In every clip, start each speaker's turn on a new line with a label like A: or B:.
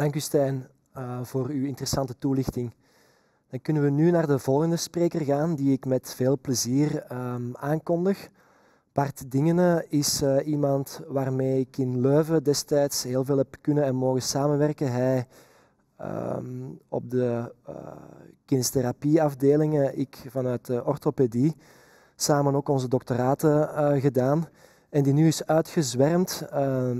A: Dank u Stijn eh, voor uw interessante toelichting. Dan kunnen we nu naar de volgende spreker gaan, die ik met veel plezier ehm, aankondig. Bart Dingene is eh, iemand waarmee ik in Leuven destijds heel veel heb kunnen en mogen samenwerken. Hij um, op de uh, eh, kinestherapieafdelingen, ik vanuit de orthopedie, samen ook onze doctoraten gedaan. En die nu is uitgezwermd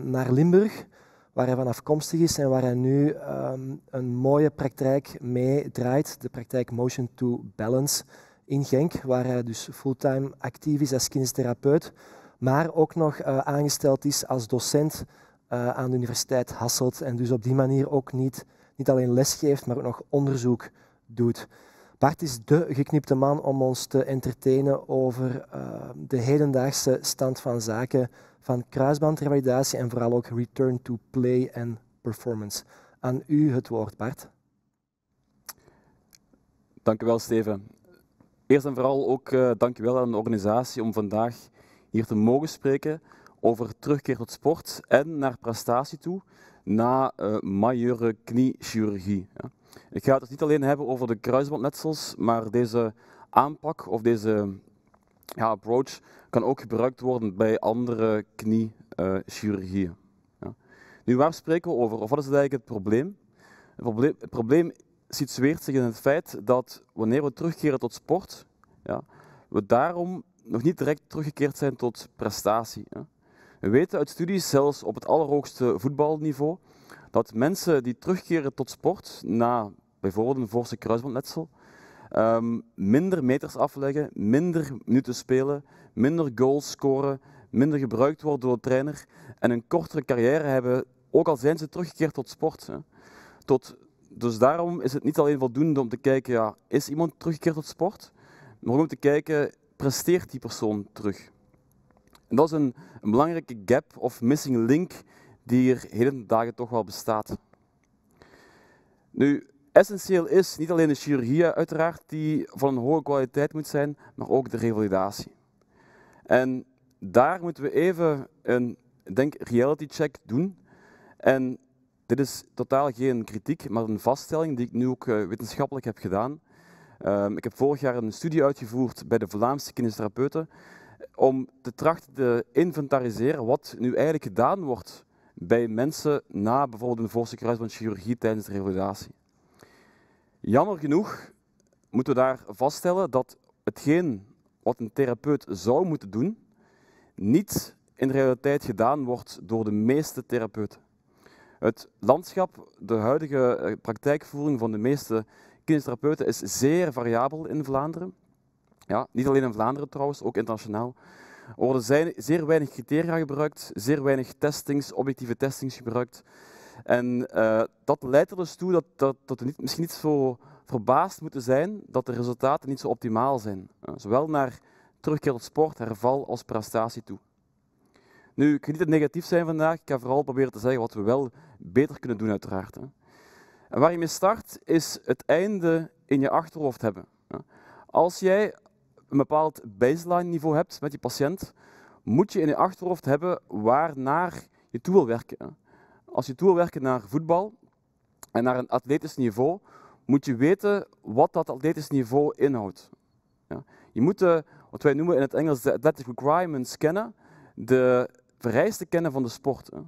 A: naar Limburg waar hij van afkomstig is en waar hij nu ehm, een mooie praktijk mee draait, de praktijk Motion to Balance in Genk, waar hij dus fulltime actief is als kinestherapeut, maar ook nog eh, aangesteld is als docent eh, aan de Universiteit Hasselt en dus op die manier ook niet, niet alleen lesgeeft, maar ook nog onderzoek doet. Bart is de geknipte man om ons te entertainen over ehm, de hedendaagse stand van zaken van kruisbandrevalidatie en vooral ook return to play en performance. Aan u het woord, Bart.
B: Dank u wel, Steven. Eerst en vooral ook uh, dank u wel aan de organisatie om vandaag hier te mogen spreken over terugkeer tot sport en naar prestatie toe na uh, eh, majeure kniechirurgie. Ja. Ik ga het dus niet alleen hebben over de kruisbandletsels, maar deze aanpak of deze ja, approach kan ook gebruikt worden bij andere kniechirurgieën. Ja. Nu, waar spreken we over? Of wat is eigenlijk het probleem? Het probleem, het probleem situeert zich in het feit dat wanneer we terugkeren tot sport, ja, we daarom nog niet direct teruggekeerd zijn tot prestatie. We weten uit studies, zelfs op het allerhoogste voetbalniveau, dat mensen die terugkeren tot sport na bijvoorbeeld een voorste kruisbandletsel, Ehm, minder meters afleggen, minder minuten spelen, minder goals scoren, minder gebruikt worden door de trainer en een kortere carrière hebben, ook al zijn ze teruggekeerd tot sport. Hè. Tot, dus daarom is het niet alleen voldoende om te kijken, ja, is iemand teruggekeerd tot sport? Maar om te kijken, presteert die persoon terug? En dat is een, een belangrijke gap of missing link die er heden dagen toch wel bestaat. Nu, Essentieel is niet alleen de chirurgie uiteraard, die van een hoge kwaliteit moet zijn, maar ook de revalidatie. En daar moeten we even een denk, reality check doen. En dit is totaal geen kritiek, maar een vaststelling die ik nu ook eh, wetenschappelijk heb gedaan. Ehm, ik heb vorig jaar een studie uitgevoerd bij de Vlaamse kinestherapeuten om te trachten te inventariseren wat nu eigenlijk gedaan wordt bij mensen na bijvoorbeeld een voorste kruisbandchirurgie tijdens de revalidatie. Jammer genoeg moeten we daar vaststellen dat hetgeen wat een therapeut zou moeten doen, niet in de realiteit gedaan wordt door de meeste therapeuten. Het landschap, de huidige eh, praktijkvoering van de meeste kinestherapeuten is zeer variabel in Vlaanderen. Ja, niet alleen in Vlaanderen trouwens, ook internationaal. Er worden zeer weinig criteria gebruikt, zeer weinig testings, objectieve testings gebruikt. En eh, dat leidt er dus toe dat, dat, we niet, misschien niet zo verbaasd moeten zijn dat de resultaten niet zo optimaal zijn. Eh, zowel naar terugkeer tot sport, herval als prestatie toe. Nu, ik ga niet het negatief zijn vandaag. Ik ga vooral proberen te zeggen wat we wel beter kunnen doen, uiteraard. En waar je mee start, is het einde in je achterhoofd hebben. Eh, als jij een bepaald baseline niveau hebt met je patiënt, moet je in je achterhoofd hebben waarnaar je toe wil werken als je toe wil werken naar voetbal en naar een atletisch niveau, moet je weten wat dat atletisch niveau inhoudt. Ja. Je moet de, eh, wat wij noemen in het Engels de athletic requirements kennen, de vereisten kennen van de sport. Hè.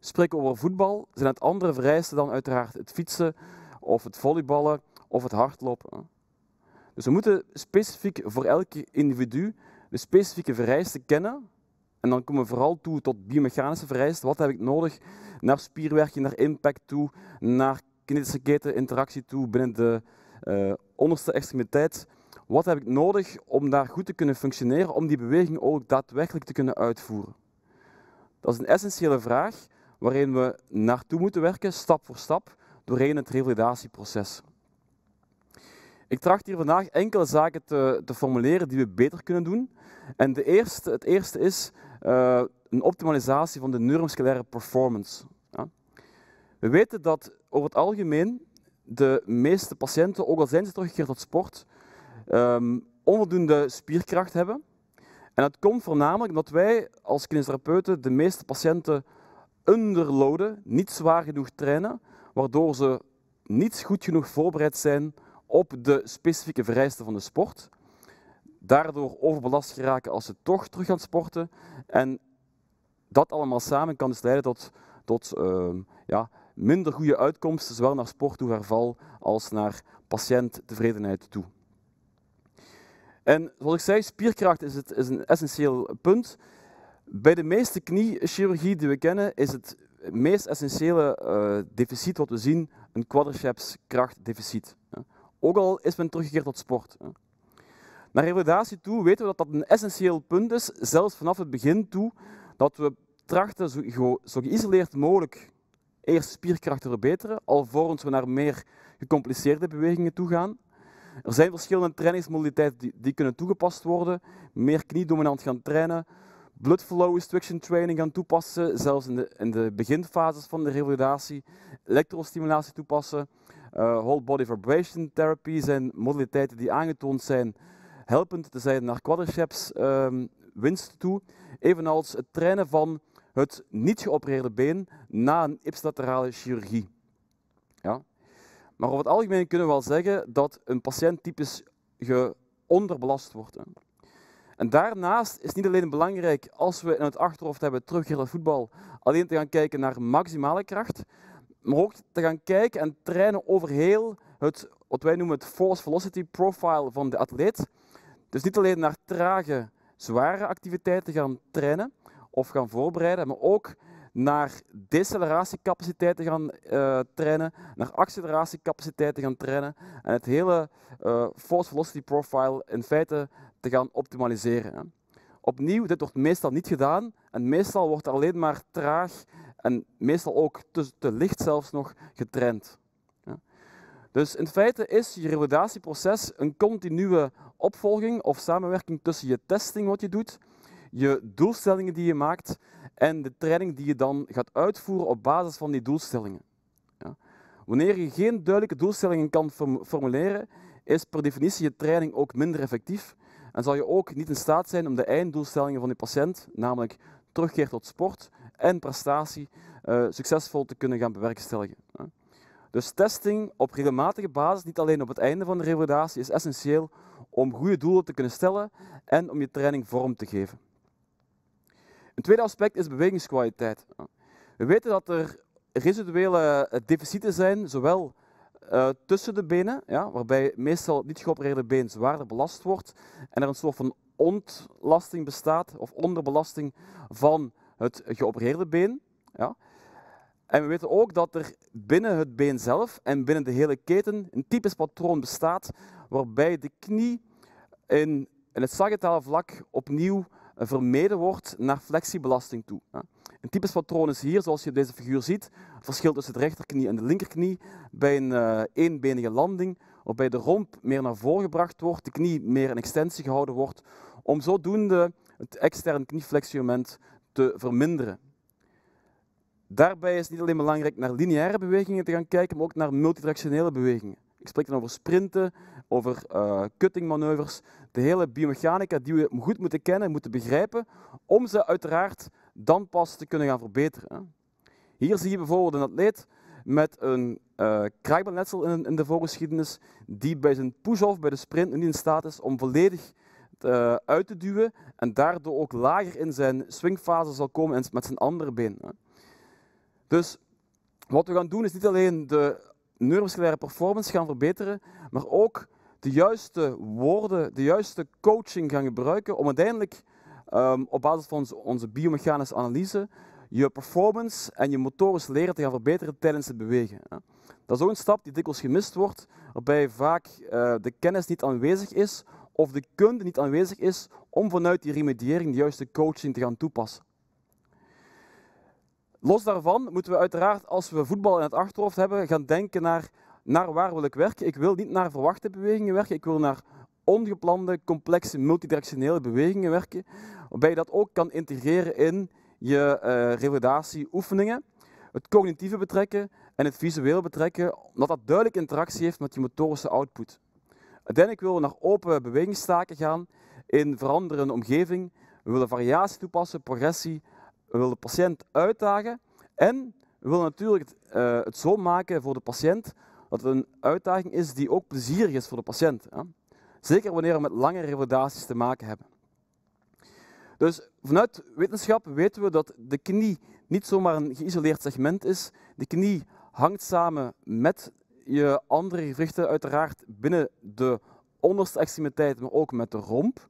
B: Spreken over voetbal zijn het andere vereisten dan uiteraard het fietsen of het volleyballen of het hardlopen. Dus we moeten specifiek voor elk individu de specifieke vereisten kennen en dan komen we vooral toe tot biomechanische vereisten. Wat heb ik nodig naar spierwerking, naar impact toe, naar kinetische keteninteractie toe binnen de eh, onderste extremiteit. Wat heb ik nodig om daar goed te kunnen functioneren, om die beweging ook daadwerkelijk te kunnen uitvoeren? Dat is een essentiële vraag waarin we naartoe moeten werken, stap voor stap, doorheen het revalidatieproces. Ik tracht hier vandaag enkele zaken te, te formuleren die we beter kunnen doen. En de het eerste is eh, een optimalisatie van de neuromusculaire performance. Ja. We weten dat over het algemeen de meeste patiënten, ook al zijn ze teruggekeerd tot sport, ehm, onvoldoende spierkracht hebben. En dat komt voornamelijk omdat wij als kinestherapeuten de meeste patiënten underloaden, niet zwaar genoeg trainen, waardoor ze niet goed genoeg voorbereid zijn op de specifieke vereisten van de sport daardoor overbelast geraken als ze toch terug gaan sporten. En dat allemaal samen kan dus leiden tot, tot ehm, ja, minder goede uitkomsten, zowel naar sport toe als naar patiënttevredenheid toe. En zoals ik zei, spierkracht is, het, is een essentieel punt. Bij de meeste kniechirurgie die we kennen is het meest essentiële eh, deficit wat we zien een quadricepskrachtdeficit. Ook al is men teruggekeerd tot sport. Naar revalidatie toe weten we dat dat een essentieel punt is, zelfs vanaf het begin toe, dat we trachten zo, zo geïsoleerd mogelijk eerst spierkracht te verbeteren, alvorens we naar meer gecompliceerde bewegingen toe gaan. Er zijn verschillende trainingsmodaliteiten die, die kunnen toegepast worden. Meer kniedominant gaan trainen, blood flow restriction training gaan toepassen, zelfs in de, in de beginfases van de revalidatie, elektrostimulatie toepassen, eh, whole body vibration therapy zijn modaliteiten die aangetoond zijn helpend te zijn naar quadriceps ehm, winst toe. Evenals het trainen van het niet geopereerde been na een ipsilaterale chirurgie. Ja. Maar over het algemeen kunnen we wel zeggen dat een patiënt typisch onderbelast wordt. En daarnaast is niet alleen belangrijk als we in het achterhoofd hebben teruggekeerd voetbal, alleen te gaan kijken naar maximale kracht, maar ook te gaan kijken en trainen over heel het, wat wij noemen het force velocity profile van de atleet, dus niet alleen naar trage, zware activiteiten gaan trainen of gaan voorbereiden, maar ook naar deceleratiecapaciteiten gaan eh, trainen, naar acceleratiecapaciteiten gaan trainen en het hele eh, force velocity profile in feite te gaan optimaliseren. Hè. Opnieuw, dit wordt meestal niet gedaan en meestal wordt alleen maar traag en meestal ook te licht zelfs nog getraind. Dus in feite is je revalidatieproces een continue opvolging of samenwerking tussen je testing wat je doet, je doelstellingen die je maakt en de training die je dan gaat uitvoeren op basis van die doelstellingen. Ja. Wanneer je geen duidelijke doelstellingen kan formuleren, is per definitie je training ook minder effectief en zal je ook niet in staat zijn om de einddoelstellingen van je patiënt, namelijk terugkeer tot sport en prestatie, eh, succesvol te kunnen gaan bewerkstelligen. Dus testing op regelmatige basis, niet alleen op het einde van de revalidatie, is essentieel om goede doelen te kunnen stellen en om je training vorm te geven. Een tweede aspect is bewegingskwaliteit. We weten dat er residuele eh, deficieten zijn, zowel eh, tussen de benen, ja, waarbij meestal het niet geopereerde been zwaarder belast wordt en er een soort van ontlasting bestaat of onderbelasting van het geopereerde been. Ja. En we weten ook dat er binnen het been zelf en binnen de hele keten een typisch patroon bestaat waarbij de knie in, in het sagittale vlak opnieuw vermeden wordt naar flexiebelasting toe. Een typisch patroon is hier, zoals je op deze figuur ziet, het verschil tussen de rechterknie en de linkerknie bij een éénbenige eh, eenbenige landing, waarbij de romp meer naar voren gebracht wordt, de knie meer in extensie gehouden wordt, om zodoende het externe knieflexionement te verminderen. Daarbij is niet alleen belangrijk naar lineaire bewegingen te gaan kijken, maar ook naar multidirectionele bewegingen. Ik spreek dan over sprinten, over uh, De hele biomechanica die we goed moeten kennen, moeten begrijpen, om ze uiteraard dan pas te kunnen gaan verbeteren. Hier zie je bijvoorbeeld een atleet met een uh, in, in, de voorgeschiedenis, die bij zijn push-off, bij de sprint, niet in staat is om volledig eh, uit te duwen en daardoor ook lager in zijn swingfase zal komen met zijn andere been. Dus wat we gaan doen is niet alleen de neuromusculaire performance gaan verbeteren, maar ook de juiste woorden, de juiste coaching gaan gebruiken om uiteindelijk ehm, op basis van onze, biomechanische analyse je performance en je motorisch leren te gaan verbeteren tijdens het bewegen. Dat is ook een stap die dikwijls gemist wordt, waarbij vaak eh, de kennis niet aanwezig is of de kunde niet aanwezig is om vanuit die remediering de juiste coaching te gaan toepassen. Los daarvan moeten we uiteraard, als we voetbal in het achterhoofd hebben, gaan denken naar, naar waar wil ik werken. Ik wil niet naar verwachte bewegingen werken, ik wil naar ongeplande, complexe, multidirectionele bewegingen werken. Waarbij je dat ook kan integreren in je uh, revalidatieoefeningen. Het cognitieve betrekken en het visueel betrekken, omdat dat duidelijk interactie heeft met je motorische output. Uiteindelijk willen we naar open bewegingstaken gaan in veranderende omgeving. We willen variatie toepassen, progressie, we willen de patiënt uitdagen en we willen natuurlijk het, eh, het, zo maken voor de patiënt dat het een uitdaging is die ook plezierig is voor de patiënt. Hè? Zeker wanneer we met lange revalidaties te maken hebben. Dus vanuit wetenschap weten we dat de knie niet zomaar een geïsoleerd segment is. De knie hangt samen met je andere gewrichten, uiteraard binnen de onderste extremiteit, maar ook met de romp.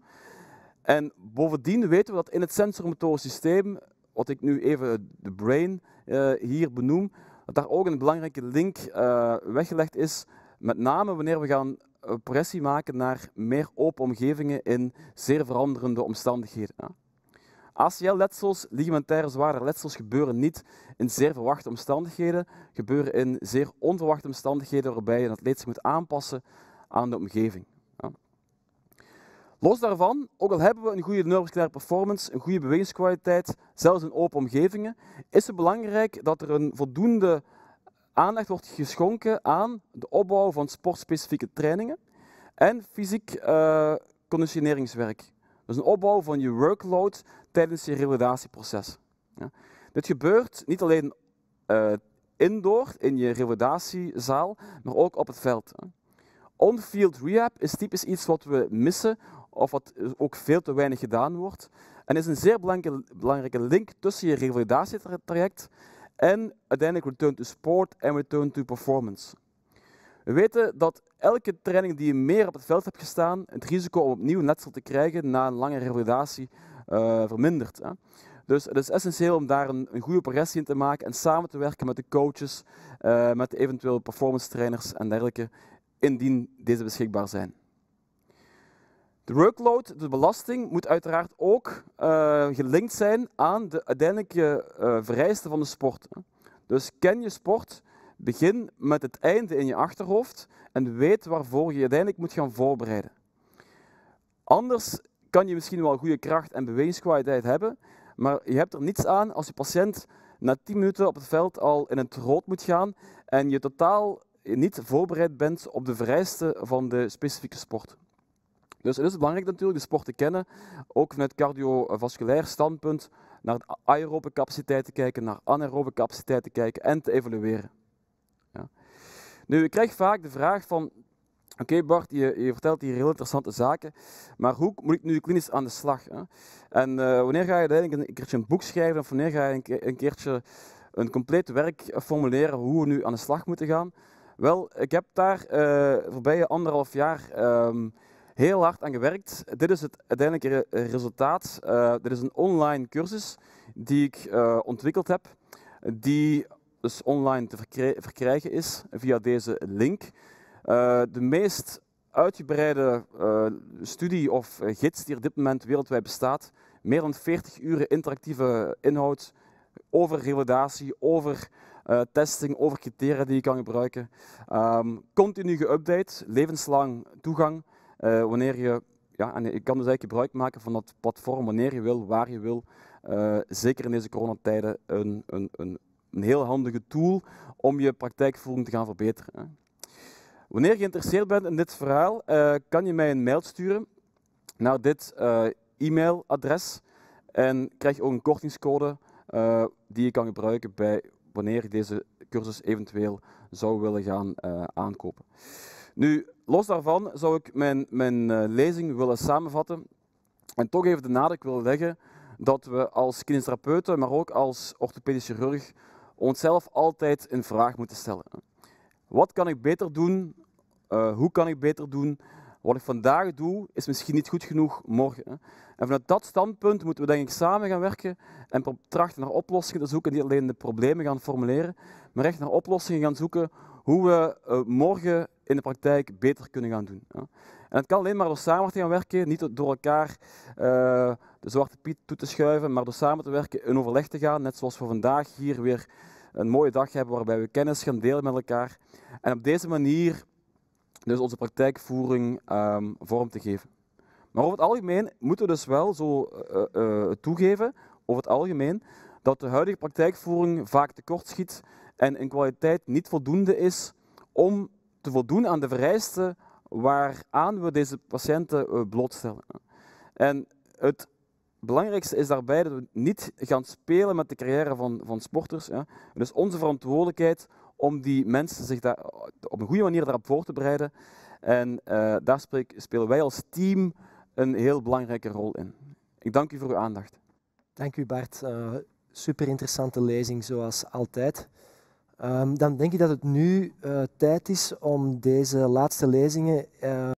B: En bovendien weten we dat in het sensormotorisch systeem wat ik nu even de brain eh, hier benoem, dat daar ook een belangrijke link eh, weggelegd is, met name wanneer we gaan eh, pressie maken naar meer open omgevingen in zeer veranderende omstandigheden. ACL-letsels, ligamentaire zware letsels, gebeuren niet in zeer verwachte omstandigheden, gebeuren in zeer onverwachte omstandigheden waarbij een atleet zich moet aanpassen aan de omgeving. Los daarvan, ook al hebben we een goede neurovasculaire performance, een goede bewegingskwaliteit, zelfs in open omgevingen, is het belangrijk dat er een voldoende aandacht wordt geschonken aan de opbouw van sportspecifieke trainingen en fysiek uh, conditioneringswerk. Dus een opbouw van je workload tijdens je revalidatieproces. Ja. Dit gebeurt niet alleen eh, indoor in je revalidatiezaal, maar ook op het veld. On-field rehab is typisch iets wat we missen of wat ook veel te weinig gedaan wordt. En is een zeer belangrijke link tussen je revalidatietraject en uiteindelijk return to sport en return to performance. We weten dat elke training die je meer op het veld hebt gestaan, het risico om opnieuw letsel te krijgen na een lange revalidatie eh, vermindert. Hè. Dus het is essentieel om daar een, goede progressie in te maken en samen te werken met de coaches, eh, met eventuele performance trainers en dergelijke, indien deze beschikbaar zijn. De workload, de belasting, moet uiteraard ook eh, gelinkt zijn aan de uiteindelijke uh, eh, vereisten van de sport. Dus ken je sport, begin met het einde in je achterhoofd en weet waarvoor je uiteindelijk moet gaan voorbereiden. Anders kan je misschien wel goede kracht en bewegingskwaliteit hebben, maar je hebt er niets aan als je patiënt na 10 minuten op het veld al in het rood moet gaan en je totaal niet voorbereid bent op de vereisten van de specifieke sport. Dus het is belangrijk natuurlijk de sport te kennen, ook vanuit cardiovasculair standpunt, naar de aerobe capaciteit te kijken, naar anaerobe capaciteit te kijken en te evalueren. Ja. Nu, ik krijg vaak de vraag van, oké Bart, je, je, vertelt hier heel interessante zaken, maar hoe moet ik nu klinisch aan de slag? Hè? En eh, wanneer ga je ik een keertje een boek schrijven of wanneer ga je een keertje een compleet werk formuleren hoe we nu aan de slag moeten gaan? Wel, ik heb daar eh, voorbij voorbije anderhalf jaar ehm, heel hard aan gewerkt. Dit is het uiteindelijke resultaat. dit eh, is een online cursus die ik eh, ontwikkeld heb, die dus online te verkrijgen is via deze link. Eh, de meest uitgebreide studie of gids die er op dit moment wereldwijd bestaat. Meer dan 40 uren interactieve inhoud over revalidatie, over testing, over criteria die je kan gebruiken. Ehm, continu geüpdate, levenslang toegang. Eh, wanneer je, ja, en je kan dus eigenlijk gebruik maken van dat platform wanneer je wil, waar je wil. Eh, zeker in deze coronatijden een, een, een, een heel handige tool om je praktijkvoering te gaan verbeteren. Hè. Wanneer je geïnteresseerd bent in dit verhaal, eh, kan je mij een mail sturen naar dit e-mailadres en krijg je ook een kortingscode die je kan gebruiken bij wanneer je deze cursus eventueel zou willen gaan aankopen. Nu, los daarvan zou ik mijn, mijn eh, lezing willen samenvatten en toch even de nadruk willen leggen dat we als kinesiotherapeuten, maar ook als orthopedisch chirurg, onszelf altijd een vraag moeten stellen. Wat kan ik beter doen? Eh, hoe kan ik beter doen? Wat ik vandaag doe, is misschien niet goed genoeg morgen. En vanuit dat standpunt moeten we denk ik samen gaan werken en trachten naar oplossingen te zoeken. Niet alleen de problemen gaan formuleren, maar echt naar oplossingen gaan zoeken hoe we eh, morgen in de praktijk beter kunnen gaan doen. En het kan alleen maar door samen te gaan werken, niet door elkaar eh, de zwarte piet toe te schuiven, maar door samen te werken, in overleg te gaan, net zoals we vandaag hier weer een mooie dag hebben waarbij we kennis gaan delen met elkaar. En op deze manier dus onze praktijkvoering ehm, vorm te geven. Maar over het algemeen moeten we dus wel zo eh, eh, toegeven, over het algemeen, dat de huidige praktijkvoering vaak tekortschiet en in kwaliteit niet voldoende is om te voldoen aan de vereisten waaraan we deze patiënten eh, blootstellen. En het belangrijkste is daarbij dat we niet gaan spelen met de carrière van, van sporters. Ja. Het is onze verantwoordelijkheid om die mensen zich daar, eh, op een goede manier daarop voor te bereiden. En eh, daar spelen wij als team een heel belangrijke rol in. Ik dank u voor uw aandacht.
A: Dank u Bart. Uh, super interessante lezing zoals altijd. Ehm, dan denk ik dat het nu eh, tijd is om deze laatste lezingen eh,